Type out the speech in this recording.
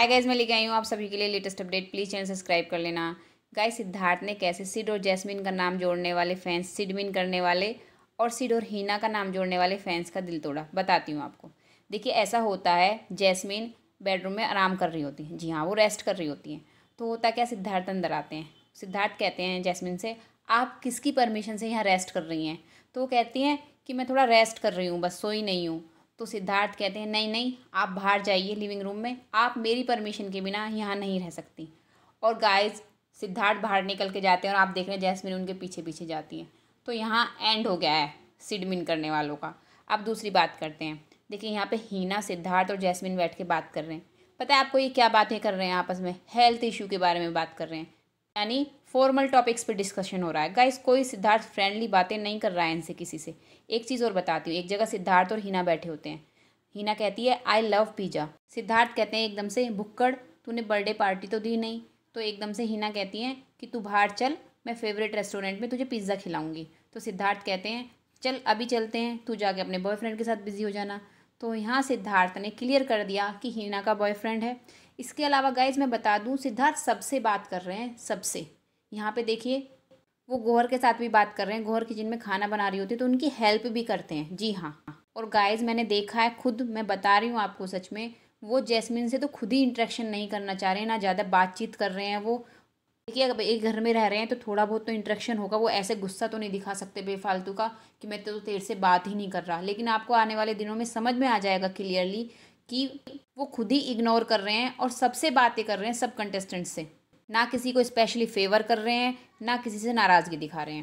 hi guys मैं लेके आई हूँ आप सभी के लिए latest update please channel subscribe कर लेना गाइस सिद्धार्थ ने कैसे सिड और जैस्मिन का नाम जोड़ने वाले फैंस सिडमिन करने वाले और सिड और हीना का नाम जोड़ने वाले फैंस का दिल तोड़ा बताती हूँ आपको देखिए ऐसा होता है जैस्मिन बेडरूम में आराम कर रही होती हैं जी हाँ वो रेस्ट कर रही होती हैं तो होता क्या सिद्धार्थ अंदर आते हैं सिद्धार्थ कहते हैं जैस्मिन से आप किसकी परमिशन से यहाँ रेस्ट कर रही हैं तो वो कहती हैं कि मैं थोड़ा रेस्ट कर रही हूँ बस सोई नहीं हूँ तो सिद्धार्थ कहते हैं नहीं नहीं आप बाहर जाइए लिविंग रूम में आप मेरी परमिशन के बिना यहाँ नहीं रह सकती और गाइस सिद्धार्थ बाहर निकल के जाते हैं और आप देख रहे हैं जैसमिन उनके पीछे पीछे जाती है तो यहाँ एंड हो गया है सिडमिन करने वालों का अब दूसरी बात करते हैं देखिए यहाँ पे हीना सिद्धार्थ और जैस्मिन बैठ के बात कर रहे हैं पता है आपको ये क्या बातें कर रहे हैं आपस में हेल्थ इशू के बारे में बात कर रहे हैं यानी फॉर्मल टॉपिक्स पे डिस्कशन हो रहा है गाइस कोई सिद्धार्थ फ्रेंडली बातें नहीं कर रहा है इनसे किसी से एक चीज़ और बताती हूँ एक जगह सिद्धार्थ और हीना बैठे होते हैं हीना कहती है आई लव पिज़्ज़ा सिद्धार्थ कहते हैं एकदम से भुक्कड़ तूने बर्थडे पार्टी तो दी नहीं तो एकदम से हीना कहती हैं कि तू बाहर चल मैं फेवरेट रेस्टोरेंट में तुझे पिज़्ज़ा खिलाऊंगी तो सिद्धार्थ कहते हैं चल अभी चलते हैं तू जाके अपने बॉयफ्रेंड के साथ बिज़ी हो जाना तो यहाँ सिद्धार्थ ने क्लियर कर दिया कि हीना का बॉयफ्रेंड है इसके अलावा गाइज मैं बता दूँ सिद्धार्थ सबसे बात कर रहे हैं सबसे यहाँ पे देखिए वो गोहर के साथ भी बात कर रहे हैं गोहर किचन में खाना बना रही होती है तो उनकी हेल्प भी करते हैं जी हाँ और गाइज मैंने देखा है खुद मैं बता रही हूँ आपको सच में वो जैस्मिन से तो खुद ही इंट्रैक्शन नहीं करना चाह रहे हैं ना ज़्यादा बातचीत कर रहे हैं वो देखिए अगर एक घर में रह रहे हैं तो थोड़ा बहुत तो इंट्रैक्शन होगा वो ऐसे गुस्सा तो नहीं दिखा सकते बेफालतू का कि मैं तो तेर से बात ही नहीं कर रहा लेकिन आपको आने वाले दिनों में समझ में आ जाएगा क्लियरली कि वो खुद ही इग्नोर कर रहे हैं और सबसे बातें कर रहे हैं सब कंटेस्टेंट से ना किसी को स्पेशली फेवर कर रहे हैं ना किसी से नाराज़गी दिखा रहे हैं